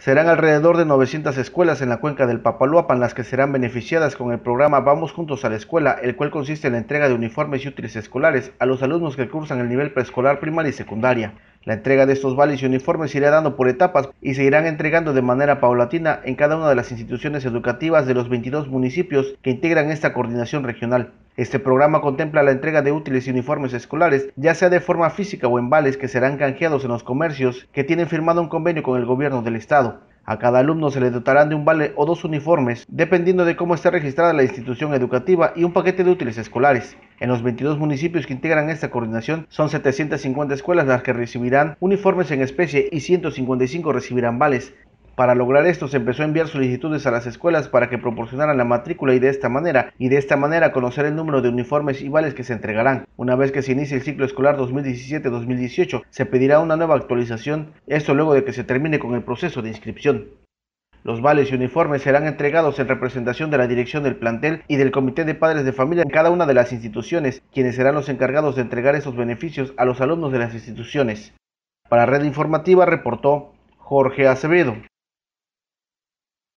Serán alrededor de 900 escuelas en la cuenca del Papaluapan las que serán beneficiadas con el programa Vamos Juntos a la Escuela, el cual consiste en la entrega de uniformes y útiles escolares a los alumnos que cursan el nivel preescolar, primaria y secundaria. La entrega de estos vales y uniformes irá dando por etapas y se irán entregando de manera paulatina en cada una de las instituciones educativas de los 22 municipios que integran esta coordinación regional. Este programa contempla la entrega de útiles y uniformes escolares, ya sea de forma física o en vales que serán canjeados en los comercios que tienen firmado un convenio con el gobierno del estado. A cada alumno se le dotarán de un vale o dos uniformes, dependiendo de cómo esté registrada la institución educativa y un paquete de útiles escolares. En los 22 municipios que integran esta coordinación son 750 escuelas las que recibirán uniformes en especie y 155 recibirán vales. Para lograr esto se empezó a enviar solicitudes a las escuelas para que proporcionaran la matrícula y de esta manera, y de esta manera conocer el número de uniformes y vales que se entregarán. Una vez que se inicie el ciclo escolar 2017-2018, se pedirá una nueva actualización, esto luego de que se termine con el proceso de inscripción. Los vales y uniformes serán entregados en representación de la dirección del plantel y del comité de padres de familia en cada una de las instituciones, quienes serán los encargados de entregar esos beneficios a los alumnos de las instituciones. Para Red Informativa reportó Jorge Acevedo.